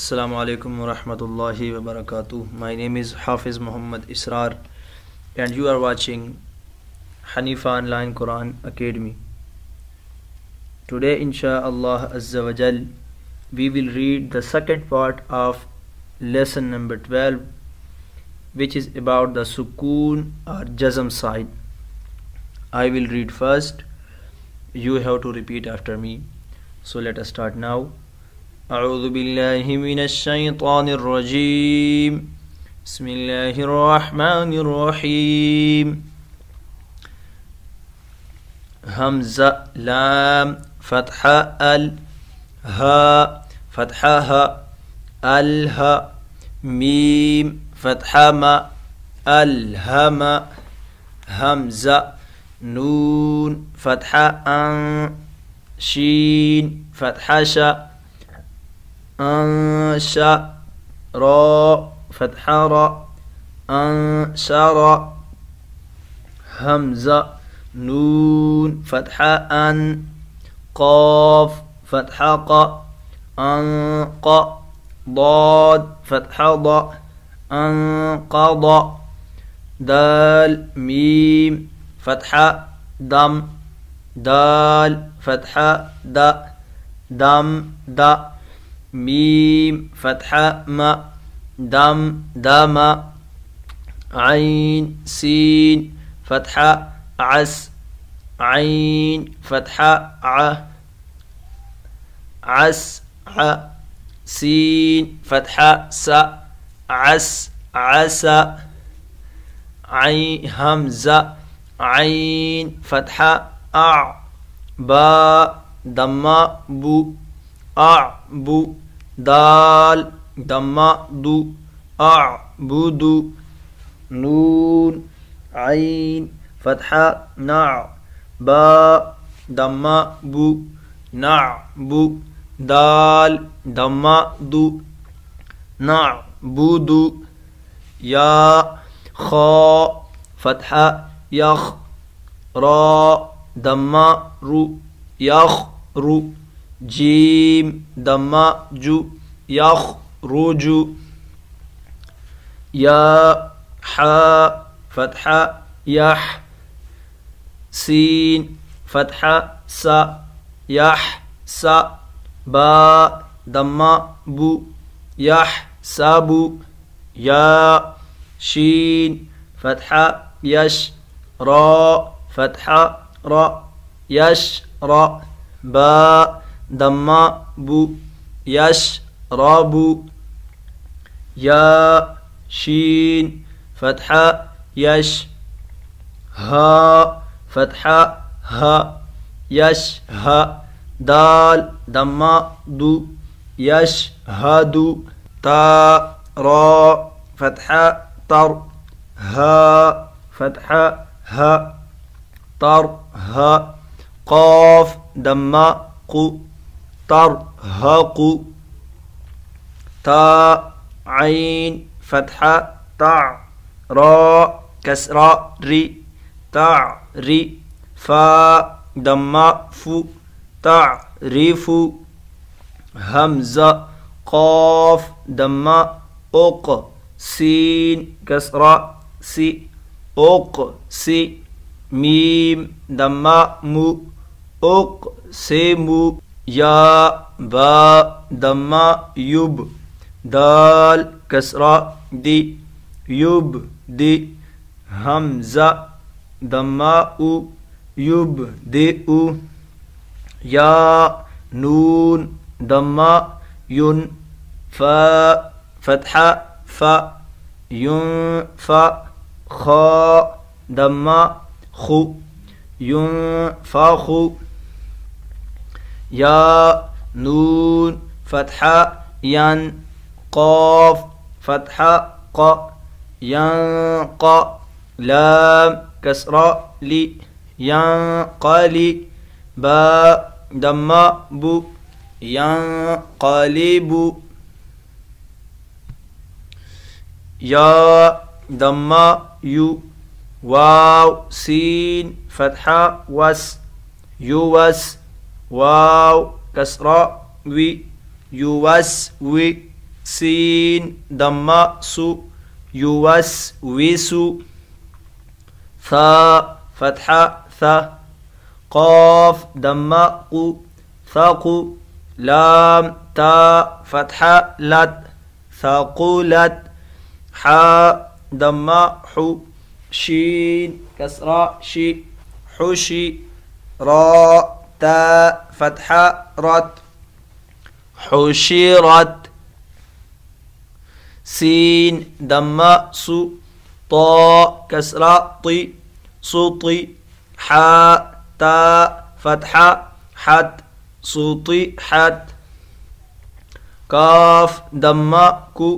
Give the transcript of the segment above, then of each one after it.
Assalamu alaikum wa rahmatullahi wa barakatuh. My name is Hafiz Muhammad Israr and you are watching Hanifa Online Quran Academy. Today insha'Allah Azza we will read the second part of lesson number 12 which is about the sukoon or jazm side. I will read first. You have to repeat after me. So let us start now. أعوذ بالله من الشيطان الرجيم بسم الله الرحمن الرحيم همزة لام فتحة ال ها فتحة ها الها ميم فتحة ما الهم همزة نون فتحة أن شين فتحة شا أنشأ را فتح را أنشر همزة نون فتح أن قاف فتح ق أنق ضاد فتح ض أنقض دال ميم فتح دم دال فتح د دم د دا ميم فتحة ما دم دم عين سين فتحة عس عين فتحة ع عس ع سين فتحة س عس عس عين همزة عين فتحة أع باء دم بو أعبو دال دما دو أعبدو نون عين فتحة نع باء دما بو نع بو دال دما دو نع بودو يا خا فتحة يخ را دما رو يخ رو جيم دما جو روجو يا حا فتحة يح سين فتحة س يح س با دما بو يح سابو يا شين فتحة يش را فتحة را يش را باء يش رابو يا شين فتحة يش ها فتحة ها يش ها دال دما دو يش هادو تا را فتحة تر ها فتحة ها طر ها قاف دما قو ترهق تاء عين فتحة تع را كسرة ري تع ري فا دم فو ريف همزة قاف دم أق سين كسرة سي أق سي ميم دم مو أق سي مو يا با دما يوب دال كسرة دي يوب دي همزة دما أو يوب دي أو يا نون دما ين فا فتحة فا فا خا دم خو خو يا نون فتحة ين قاف فتحة ق ين ق لام كسرة لي ينقلي با ضمة بو ينقلب يا دم يو واو سين فتحة وس يوس واو كسرة وي يوس وي سين ضمة سو يوس ويسو ثا فتحة ثا قاف ضمة قو ثاقو لام تا فتحة لت ثقلت حا ضمة حو شين كسرة شي حشي را تاء فتحة رت حشيرت سين دم سو طاء كسرة طي صوتي حاء تاء فتحة حت صوتي حت كاف دم كو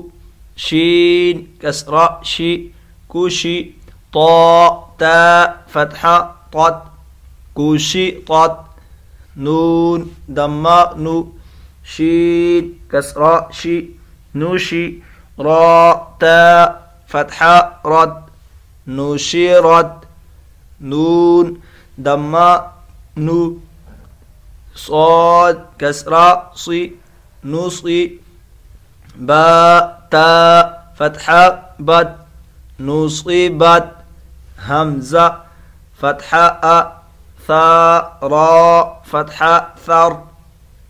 شين كسرة شي كوشي طاء تاء فتحة طت كوشي طت نون ضماء نو شين كسراء شي نوشي را تاء فتحاء رد نوشي رد نون ضماء نو صاد كسراء صي نوصي باء تاء فتحاء بد بد همزة فتحاء ثرى فتح ثر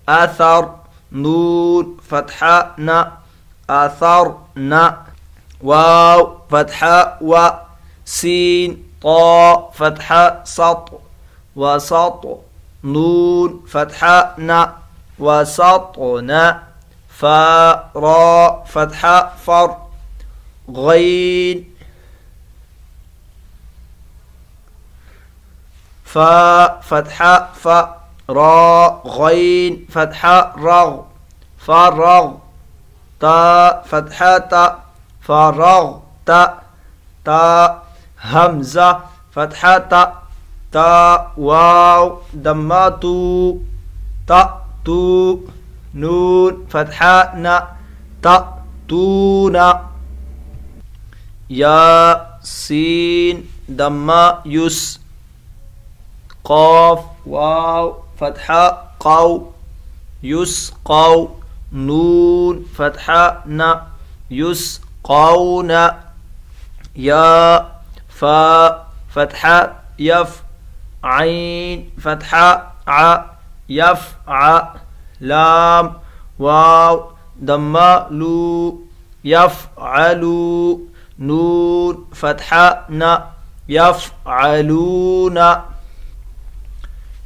أثر نون فتح ن ن واو فتح و سين طاء فتح سط وسط نون فتح ن وسطن فراء فتح فر غين فا فتحة فا را غين فتحة رغ فرغ تا فتحة تا فرغ تا تا همزة فتحة تا تا واو دماتو تا تو نون فتحة نا تا تونا يا سين دما يس قاف واو فتحة قو يسقو نون فتحة ن يسقون يا فا فتحة يف عين فتحة ع ع لام واو دمالو لو نون فتحة ن يفعلون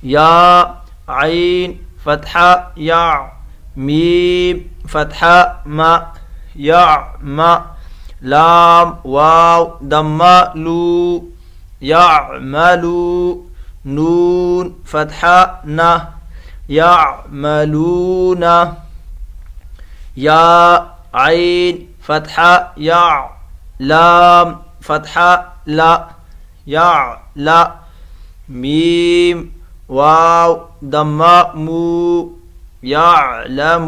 يا عين فتحة يع ميم فتحة ما يع ما لام واو دم لو يعمل نون فتحة ن يعملون يا عين فتحة يع لام فتحة لا يع لا ميم واو ضماء مو يعلم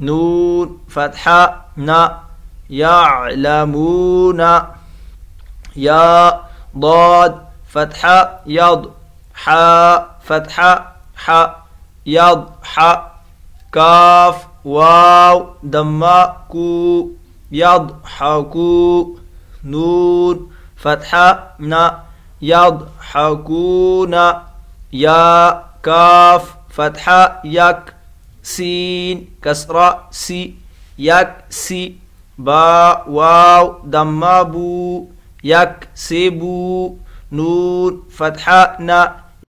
نون فتحة ن يعلمون يا ضاد فتحة يض حاء فتحة ح يض ح كاف واو ضماء كو يضحكو نون فتحة ن يضحكون يا كاف فتحة يك سين كسرة سي يك سي با واو دمابو يك سي بو نون فتحة نا